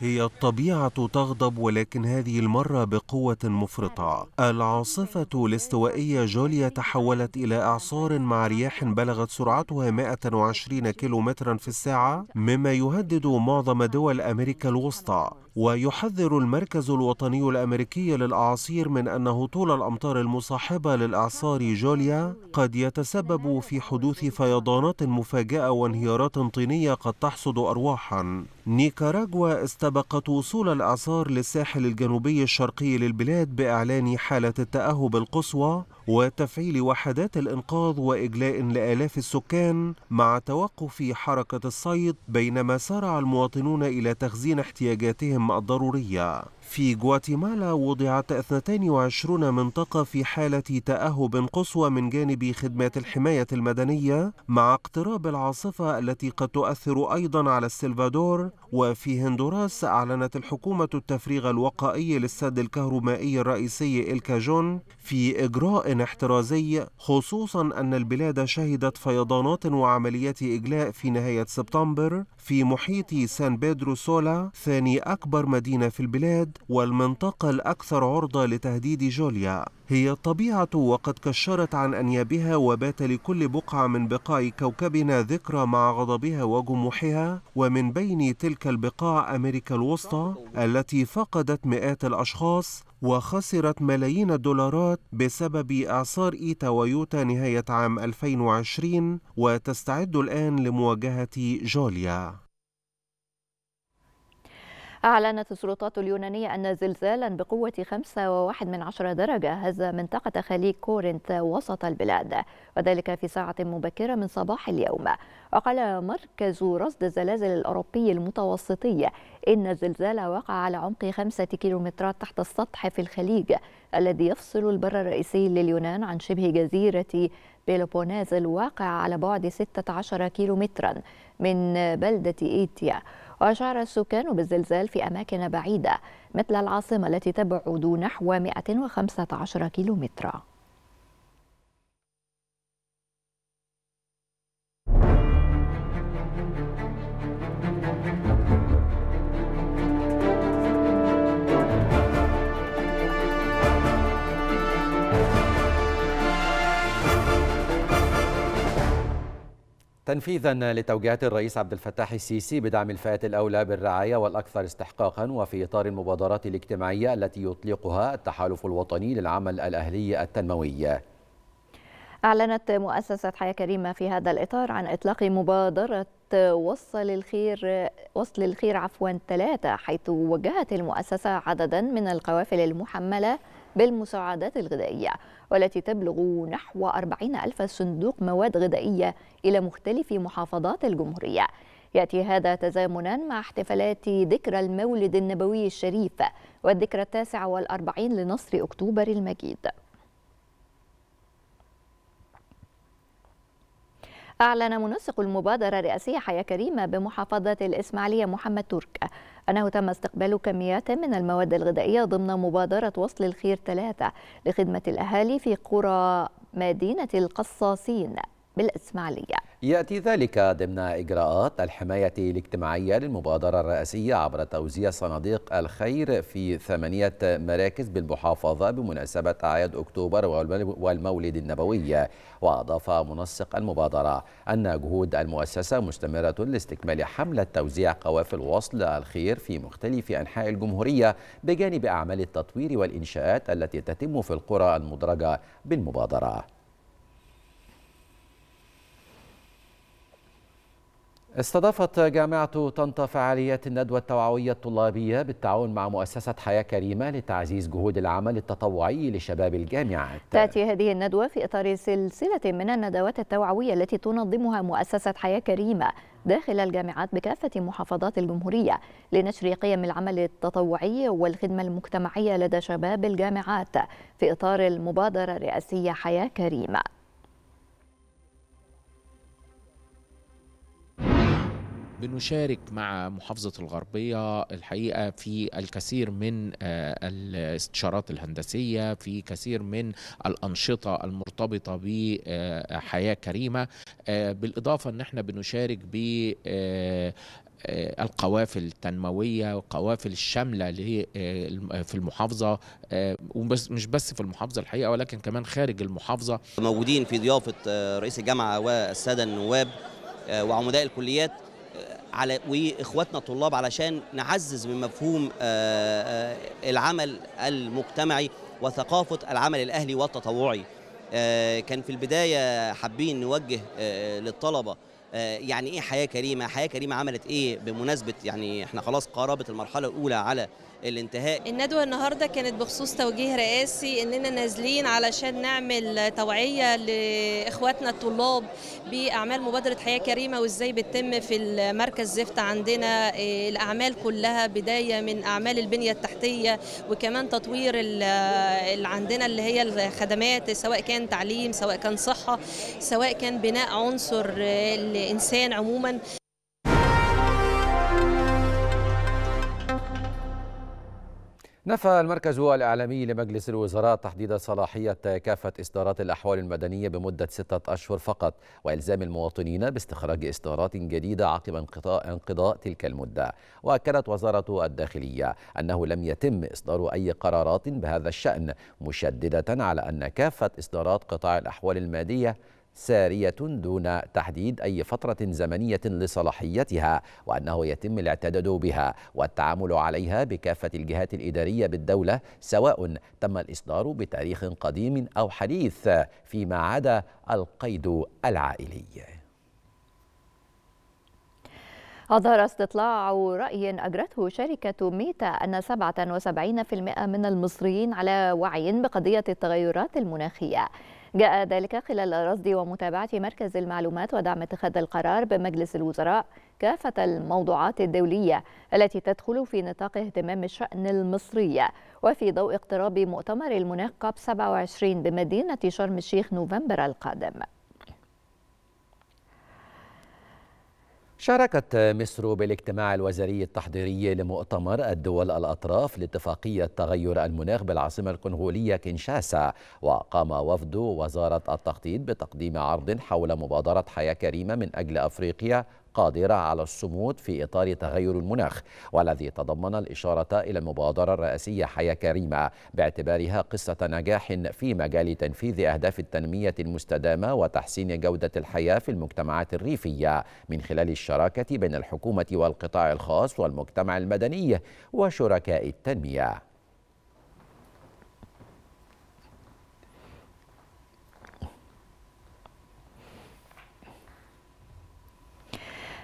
هي الطبيعة تغضب ولكن هذه المرة بقوة مفرطة العاصفة الاستوائية جوليا تحولت إلى إعصار مع رياح بلغت سرعتها 120 كيلومترا في الساعة مما يهدد معظم دول أمريكا الوسطى ويحذر المركز الوطني الأمريكي للأعاصير من أن هطول الأمطار المصاحبة للإعصار جوليا قد يتسبب في حدوث فيضانات مفاجئة وانهيارات طينية قد تحصد أرواحا نيكاراغوا استبقت وصول الأعصار للساحل الجنوبي الشرقي للبلاد بإعلان حالة التأهب القصوى وتفعيل وحدات الإنقاذ وإجلاء لآلاف السكان مع توقف حركة الصيد بينما سارع المواطنون إلى تخزين احتياجاتهم الضرورية في غواتيمالا وضعت 22 منطقة في حالة تأهب قصوى من جانب خدمات الحماية المدنية مع اقتراب العاصفة التي قد تؤثر أيضا على السلفادور وفي هندوراس أعلنت الحكومة التفريغ الوقائي للسد الكهربائي الرئيسي الكاجون في إجراء احترازي خصوصا أن البلاد شهدت فيضانات وعمليات إجلاء في نهاية سبتمبر في محيط سان بيدرو سولا ثاني أكبر مدينة في البلاد والمنطقة الأكثر عرضة لتهديد جوليا هي الطبيعة وقد كشرت عن أنيابها وبات لكل بقعة من بقاع كوكبنا ذكرى مع غضبها وجموحها ومن بين تلك البقاع أمريكا الوسطى التي فقدت مئات الأشخاص وخسرت ملايين الدولارات بسبب إعصار إيتا ويوتا نهاية عام 2020 وتستعد الآن لمواجهة جوليا أعلنت السلطات اليونانية أن زلزالا بقوة 5.1 من عشرة درجة هز منطقة خليج كورنث وسط البلاد وذلك في ساعة مبكرة من صباح اليوم وقال مركز رصد الزلازل الأوروبي المتوسطي إن الزلزال وقع على عمق خمسة كيلومترات تحت السطح في الخليج الذي يفصل البر الرئيسي لليونان عن شبه جزيرة بيلوبوناز الواقع على بعد 16 كيلومترا من بلدة إيتيا وأشعر السكان بالزلزال في أماكن بعيدة مثل العاصمة التي تبعد نحو 115 كيلومتراً تنفيذا لتوجيهات الرئيس عبد الفتاح السيسي بدعم الفئات الاولى بالرعايه والاكثر استحقاقا وفي اطار المبادرات الاجتماعيه التي يطلقها التحالف الوطني للعمل الاهلي التنموي. أعلنت مؤسسة حياة كريمة في هذا الإطار عن إطلاق مبادرة وصل الخير وصل الخير عفوا ثلاثة حيث وجهت المؤسسة عددا من القوافل المحملة بالمساعدات الغذائية والتي تبلغ نحو 40 ألف صندوق مواد غذائية إلى مختلف محافظات الجمهورية يأتي هذا تزامنا مع احتفالات ذكرى المولد النبوي الشريف والذكرى التاسعة والأربعين لنصر أكتوبر المجيد أعلن منسق المبادرة الرئاسية حياة كريمة بمحافظة الإسماعيلية محمد ترك أنه تم استقبال كميات من المواد الغذائية ضمن مبادرة وصل الخير ثلاثة لخدمة الأهالي في قرى مدينة القصاصين بالإسماعيلية يأتي ذلك ضمن إجراءات الحماية الاجتماعية للمبادرة الرئاسية عبر توزيع صناديق الخير في ثمانية مراكز بالمحافظة بمناسبة أعياد أكتوبر والمولد النبوي وأضاف منسق المبادرة أن جهود المؤسسة مستمرة لاستكمال حملة توزيع قوافل وصل الخير في مختلف أنحاء الجمهورية بجانب أعمال التطوير والإنشاءات التي تتم في القرى المدرجة بالمبادرة استضافت جامعة طنطا فعاليات الندوة التوعوية الطلابية بالتعاون مع مؤسسة حياة كريمة لتعزيز جهود العمل التطوعي لشباب الجامعات تأتي هذه الندوة في إطار سلسلة من الندوات التوعوية التي تنظمها مؤسسة حياة كريمة داخل الجامعات بكافة محافظات الجمهورية لنشر قيم العمل التطوعي والخدمة المجتمعية لدى شباب الجامعات في إطار المبادرة الرئاسية حياة كريمة بنشارك مع محافظة الغربية الحقيقة في الكثير من آه، الاستشارات الهندسية في كثير من الأنشطة المرتبطة بحياة كريمة آه، بالإضافة أن احنا بنشارك ب آه، القوافل التنموية والقوافل الشاملة في المحافظة ومش بس في المحافظة الحقيقة ولكن كمان خارج المحافظة موجودين في ضيافة رئيس الجامعة والسادة النواب وعمداء الكليات على واخواتنا الطلاب علشان نعزز من مفهوم آه، آه، العمل المجتمعي وثقافه العمل الاهلي والتطوعي آه، كان في البدايه حابين نوجه للطلبه يعني ايه حياه كريمه حياه كريمه عملت ايه بمناسبه يعني احنا خلاص قرابه المرحله الاولى على الانتهاء الندوة النهاردة كانت بخصوص توجيه رئاسي اننا نازلين علشان نعمل توعية لاخواتنا الطلاب باعمال مبادرة حياة كريمة وازاي بتتم في المركز زفت عندنا إيه، الاعمال كلها بداية من اعمال البنية التحتية وكمان تطوير اللي عندنا اللي هي الخدمات سواء كان تعليم سواء كان صحة سواء كان بناء عنصر الانسان عموما نفى المركز الإعلامي لمجلس الوزراء تحديد صلاحية كافة إصدارات الأحوال المدنية بمدة ستة أشهر فقط وإلزام المواطنين باستخراج إصدارات جديدة عقب انقضاء, انقضاء تلك المدة وأكدت وزارة الداخلية أنه لم يتم إصدار أي قرارات بهذا الشأن مشددة على أن كافة إصدارات قطاع الأحوال المادية سارية دون تحديد أي فترة زمنية لصلاحيتها وأنه يتم الاعتداد بها والتعامل عليها بكافة الجهات الإدارية بالدولة سواء تم الإصدار بتاريخ قديم أو حديث فيما عدا القيد العائلي أظهر استطلاع رأي أجرته شركة ميتا أن 77% من المصريين على وعي بقضية التغيرات المناخية جاء ذلك خلال رصد ومتابعة مركز المعلومات ودعم اتخاذ القرار بمجلس الوزراء كافة الموضوعات الدولية التي تدخل في نطاق اهتمام الشأن المصرية وفي ضوء اقتراب مؤتمر المناخ كاب 27 بمدينة شرم الشيخ نوفمبر القادم شاركت مصر بالاجتماع الوزاري التحضيري لمؤتمر الدول الأطراف لاتفاقية تغير المناخ بالعاصمة الكونغولية كينشاسا وقام وفد وزارة التخطيط بتقديم عرض حول مبادرة حياة كريمة من أجل أفريقيا قادرة على الصمود في إطار تغير المناخ والذي تضمن الإشارة إلى المبادرة الرئاسية حياة كريمة باعتبارها قصة نجاح في مجال تنفيذ أهداف التنمية المستدامة وتحسين جودة الحياة في المجتمعات الريفية من خلال الشراكة بين الحكومة والقطاع الخاص والمجتمع المدني وشركاء التنمية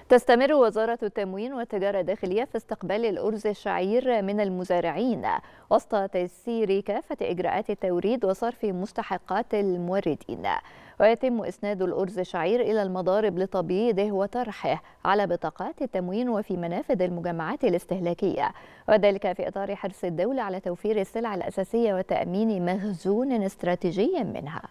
تستمر وزارة التموين والتجارة الداخلية في استقبال الأرز الشعير من المزارعين وسط تيسير كافة إجراءات التوريد وصرف مستحقات الموردين ويتم إسناد الأرز الشعير إلى المضارب لتبييضه وطرحه على بطاقات التموين وفي منافذ المجمعات الاستهلاكية وذلك في إطار حرص الدولة على توفير السلع الأساسية وتأمين مخزون استراتيجي منها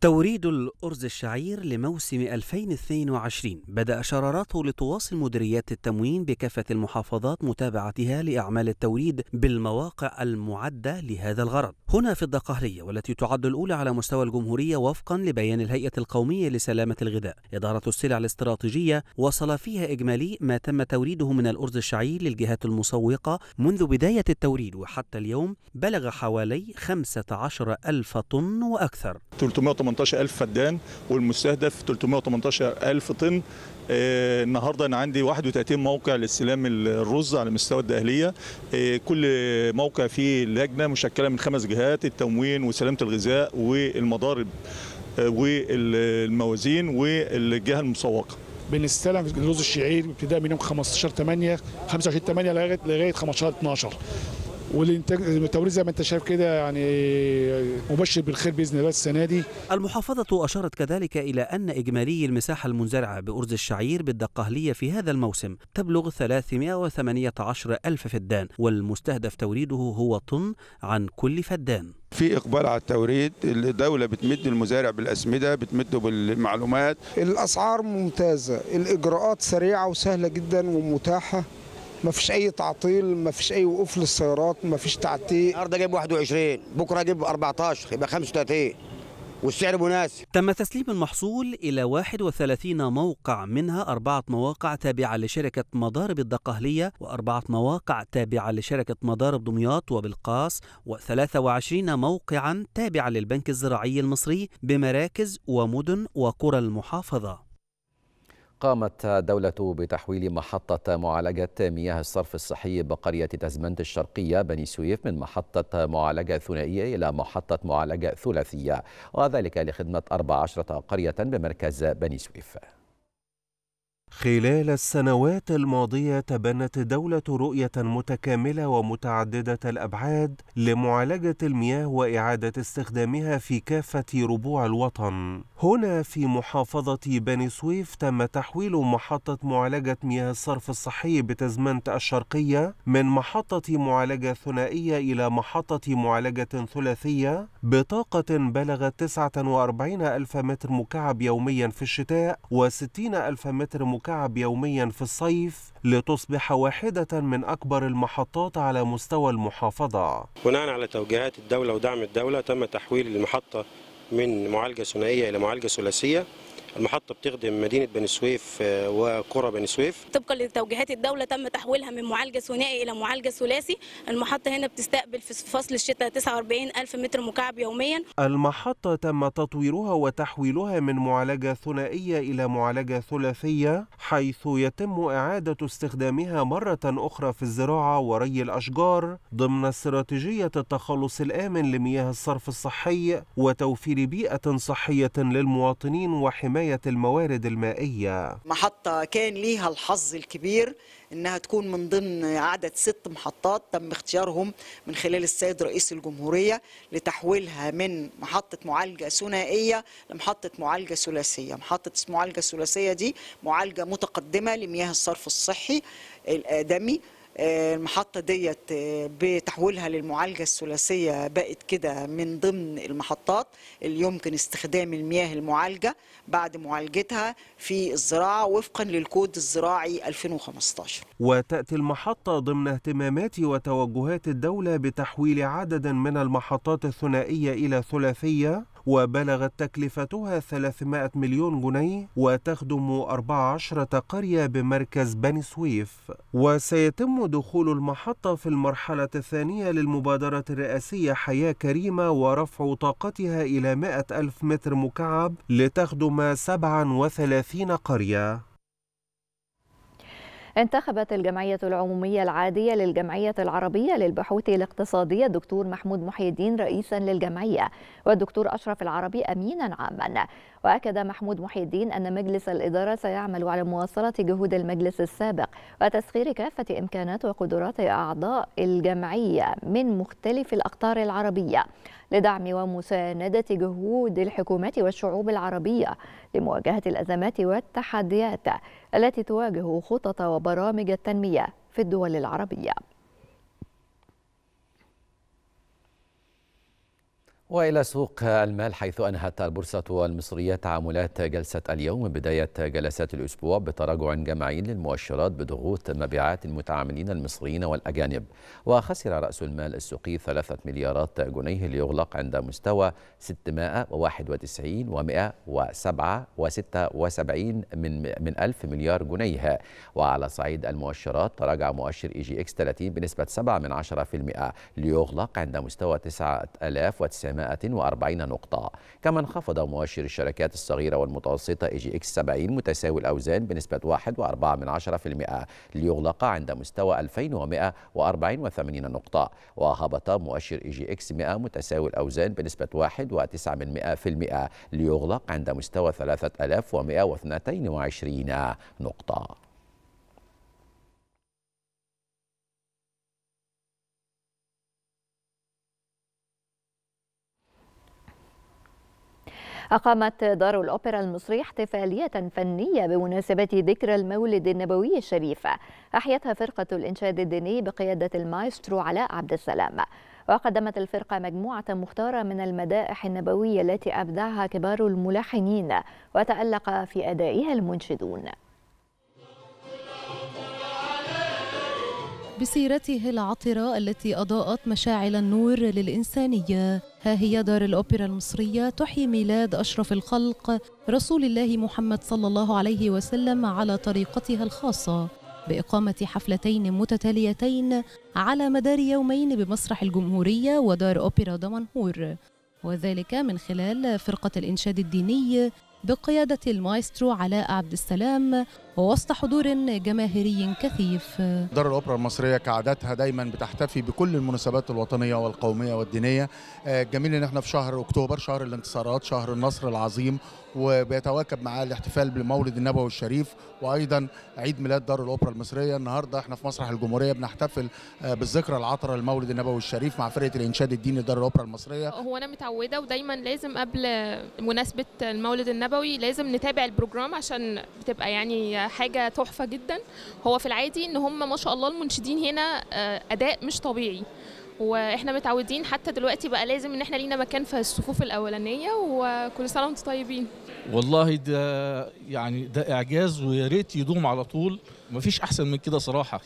توريد الأرز الشعير لموسم 2022 بدأ شراراته لتواصل مديريات التموين بكافة المحافظات متابعتها لأعمال التوريد بالمواقع المعدة لهذا الغرض هنا في الدقهرية والتي تعد الأولى على مستوى الجمهورية وفقا لبيان الهيئة القومية لسلامة الغذاء إدارة السلع الاستراتيجية وصل فيها إجمالي ما تم توريده من الأرز الشعير للجهات المسوقة منذ بداية التوريد وحتى اليوم بلغ حوالي 15 ألف طن وأكثر 318000 فدان والمستهدف 318000 طن آه، النهارده انا عندي 31 موقع لاستلام الرز على مستوى الداهليه آه، كل موقع فيه لجنه مشكله من خمس جهات التموين وسلامه الغذاء والمضارب آه، والموازين والجهه المسوقه بنستلم الرز الشعير ابتداء من يوم 15 8 25 8 لغايه 15 12 والانتاج التوريد زي ما انت شايف كده يعني مبشر بالخير باذن الله السنه دي. المحافظه اشارت كذلك الى ان اجمالي المساحه المنزرعه بارز الشعير بالدقهليه في هذا الموسم تبلغ 318 الف فدان والمستهدف توريده هو طن عن كل فدان. في اقبال على التوريد الدوله بتمد المزارع بالاسمده بتمده بالمعلومات الاسعار ممتازه الاجراءات سريعه وسهله جدا ومتاحه ما فيش اي تعطيل ما فيش اي وقوف للسيارات ما فيش تعتيق النهارده جايب 21 بكره اجيب 14 يبقى 35 والسعر مناسب تم تسليم المحصول إلى 31 موقع منها أربعة مواقع تابعة لشركة مضارب الدقهلية وأربعة مواقع تابعة لشركة مضارب دمياط وبالقاس و23 موقعا تابعة للبنك الزراعي المصري بمراكز ومدن وقرى المحافظة قامت دولة بتحويل محطة معالجة مياه الصرف الصحي بقرية تزمنت الشرقية بني سويف من محطة معالجة ثنائية إلى محطة معالجة ثلاثية وذلك لخدمة 14 قرية بمركز بني سويف خلال السنوات الماضية تبنت الدولة رؤية متكاملة ومتعددة الأبعاد لمعالجة المياه وإعادة استخدامها في كافة ربوع الوطن. هنا في محافظة بني سويف تم تحويل محطة معالجة مياه الصرف الصحي بتزمنت الشرقية من محطة معالجة ثنائية إلى محطة معالجة ثلاثية بطاقة بلغت 49 ألف متر مكعب يوميا في الشتاء و60 ألف متر مكعب المكعب يوميا في الصيف لتصبح واحدة من أكبر المحطات على مستوى المحافظة بناء على توجيهات الدولة ودعم الدولة تم تحويل المحطة من معالجة ثنائية إلى معالجة ثلاثية المحطة بتخدم مدينة بني سويف آه، وقرى بني سويف طبقا لتوجيهات الدولة تم تحويلها من معالجة ثنائي إلى معالجة ثلاثي المحطة هنا بتستقبل في فصل الشتاء 49 ألف متر مكعب يوميا المحطة تم تطويرها وتحويلها من معالجة ثنائية إلى معالجة ثلاثية حيث يتم إعادة استخدامها مرة أخرى في الزراعة وري الأشجار ضمن استراتيجية التخلص الآمن لمياه الصرف الصحي وتوفير بيئة صحية للمواطنين وحماية حماية الموارد المائية محطة كان ليها الحظ الكبير انها تكون من ضمن عدد ست محطات تم اختيارهم من خلال السيد رئيس الجمهوريه لتحويلها من محطه معالجه ثنائيه لمحطه معالجه ثلاثيه، محطه معالجه ثلاثيه دي معالجه متقدمه لمياه الصرف الصحي الادمي المحطة ديت آه، بتحويلها للمعالجة الثلاثية بقت كده من ضمن المحطات اللي يمكن استخدام المياه المعالجة بعد معالجتها في الزراعة وفقا للكود الزراعي 2015 وتأتي المحطة ضمن اهتمامات وتوجهات الدولة بتحويل عدد من المحطات الثنائية إلى ثلاثية وبلغت تكلفتها 300 مليون جنيه وتخدم 14 قرية بمركز بني سويف وسيتم دخول المحطة في المرحلة الثانية للمبادرة الرئاسية حياة كريمة ورفع طاقتها إلى 100 ألف متر مكعب لتخدم 37 قرية انتخبت الجمعية العمومية العادية للجمعية العربية للبحوث الاقتصادية الدكتور محمود محي الدين رئيسا للجمعية والدكتور أشرف العربي أمينا عاما وأكد محمود محي الدين أن مجلس الإدارة سيعمل على مواصلة جهود المجلس السابق وتسخير كافة إمكانات وقدرات أعضاء الجمعية من مختلف الأقطار العربية لدعم ومساندة جهود الحكومات والشعوب العربية لمواجهة الأزمات والتحديات التي تواجه خطط وبرامج التنمية في الدول العربية وإلى سوق المال حيث أنهت البورصة المصرية تعاملات جلسة اليوم بداية جلسات الأسبوع بتراجع جماعي للمؤشرات بضغوط مبيعات المتعاملين المصريين والأجانب وخسر رأس المال السوقي ثلاثة مليارات جنيه ليغلق عند مستوى 691 و107 و76 من, من ألف مليار جنيه وعلى صعيد المؤشرات تراجع مؤشر إي جي إكس 30 بنسبة 7 من 10% ليغلق عند مستوى 9900 140 نقطة كما انخفض مؤشر الشركات الصغيرة والمتوسطة اي جي اكس 70 متساوي الأوزان بنسبة 1.4% ليغلق عند مستوى 2184 نقطة وهبط مؤشر اي جي اكس 100 متساوي الأوزان بنسبة 1.9% ليغلق عند مستوى 3122 نقطة أقامت دار الأوبرا المصري احتفالية فنية بمناسبة ذكرى المولد النبوي الشريف أحيتها فرقة الإنشاد الديني بقيادة المايسترو علاء عبد السلام وقدمت الفرقة مجموعة مختارة من المدائح النبوية التي أبدعها كبار الملحنين وتألق في أدائها المنشدون بسيرته العطرة التي أضاءت مشاعل النور للإنسانية ها هي دار الأوبرا المصرية تحيي ميلاد أشرف الخلق رسول الله محمد صلى الله عليه وسلم على طريقتها الخاصة بإقامة حفلتين متتاليتين على مدار يومين بمسرح الجمهورية ودار أوبرا دمنهور وذلك من خلال فرقة الإنشاد الديني بقيادة المايسترو علاء عبد السلام ووسط حضور جماهيري كثيف دار الأوبرا المصرية كعادتها دايما بتحتفي بكل المناسبات الوطنية والقومية والدينية آه، جميل ان احنا في شهر اكتوبر شهر الانتصارات شهر النصر العظيم وبيتواكب معاه الاحتفال بالمولد النبوي الشريف وايضا عيد ميلاد دار الاوبرا المصريه النهارده احنا في مسرح الجمهوريه بنحتفل آه، بالذكرى العطره للمولد النبوي الشريف مع فرقه الانشاد الديني لدار الاوبرا المصريه هو انا متعوده ودايما لازم قبل مناسبه المولد النبوي لازم نتابع البروجرام عشان بتبقى يعني حاجه تحفه جدا هو في العادي ان هم ما شاء الله المنشدين هنا آه، اداء مش طبيعي واحنا متعودين حتى دلوقتي بقى لازم ان احنا لينا مكان في الصفوف الاولانيه وكل سنه وانتم طيبين والله ده يعني ده اعجاز ويا ريت يدوم على طول مفيش احسن من كده صراحه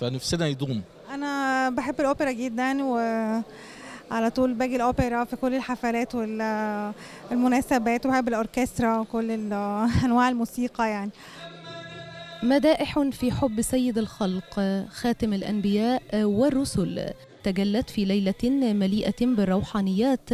فنفسنا يدوم انا بحب الاوبرا جدا و على طول باجي الاوبرا في كل الحفلات والمناسبات وبحب الاوركسترا وكل انواع الموسيقى يعني مدائح في حب سيد الخلق خاتم الانبياء والرسل تجلت في ليله مليئه بالروحانيات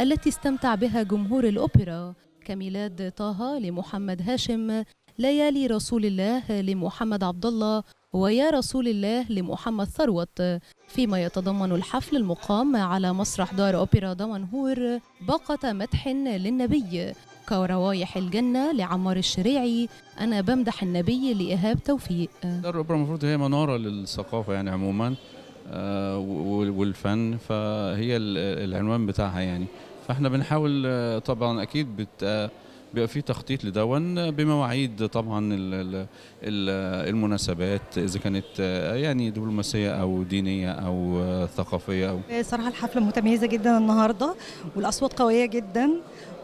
التي استمتع بها جمهور الاوبرا كميلاد طه لمحمد هاشم ليالي رسول الله لمحمد عبد الله ويا رسول الله لمحمد ثروت فيما يتضمن الحفل المقام على مسرح دار أوبرا دمنهور باقة مدح للنبي وروائح الجنة لعمار الشريعي أنا بمدح النبي لإيهاب توفيق دار الأوبرا المفروض هي منارة للثقافة يعني عموما آه، والفن فهي العنوان بتاعها يعني فاحنا بنحاول آه، طبعا اكيد بت بيبقى في تخطيط لدون بمواعيد طبعا المناسبات اذا كانت آه، يعني دبلوماسيه او دينيه او ثقافيه او صراحه الحفله متميزه جدا النهارده والاصوات قويه جدا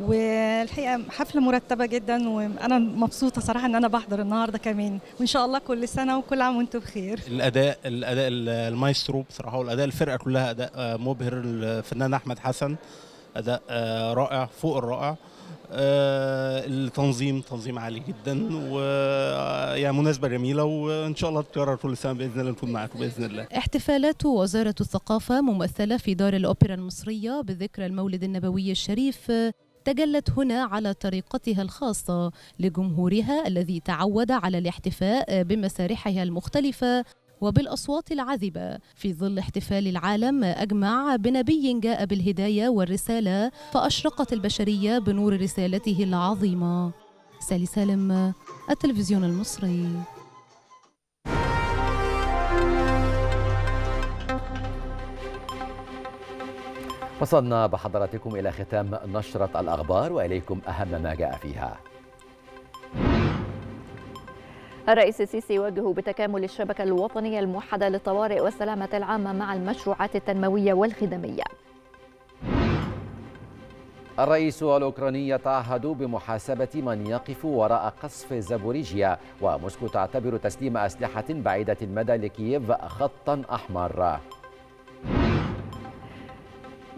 والحقيقه حفله مرتبه جدا وانا مبسوطه صراحه ان انا بحضر النهارده كمان وان شاء الله كل سنه وكل عام وانتم بخير الاداء الاداء المايسترو بصراحه والاداء الفرقه كلها اداء آه، مبهر الفنان احمد حسن اداء آه، رائع فوق الرائع آه، التنظيم تنظيم عالي جدا ويعني مناسبه جميله وان شاء الله تتكرر كل سنه باذن الله نكون معاكم باذن الله. احتفالات وزاره الثقافه ممثله في دار الاوبرا المصريه بذكرى المولد النبوي الشريف تجلت هنا على طريقتها الخاصة لجمهورها الذي تعود على الاحتفاء بمسارحها المختلفة وبالأصوات العذبة في ظل احتفال العالم أجمع بنبي جاء بالهداية والرسالة فأشرقت البشرية بنور رسالته العظيمة سالي سالم التلفزيون المصري وصلنا بحضراتكم إلى ختام نشرة الأخبار وإليكم أهم ما جاء فيها الرئيس السيسي يوجه بتكامل الشبكة الوطنية الموحدة للطوارئ والسلامة العامة مع المشروعات التنموية والخدمية الرئيس الأوكراني يتعهد بمحاسبة من يقف وراء قصف زابوريجيا وموسكو تعتبر تسليم أسلحة بعيدة المدى لكييف خطا أحمر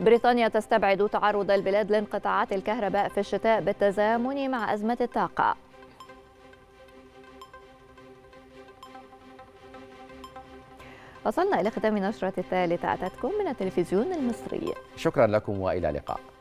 بريطانيا تستبعد تعرض البلاد لانقطاعات الكهرباء في الشتاء بالتزامن مع أزمة الطاقة وصلنا إلى ختام نشرة الثالثة أتتكم من التلفزيون المصري شكرا لكم وإلى اللقاء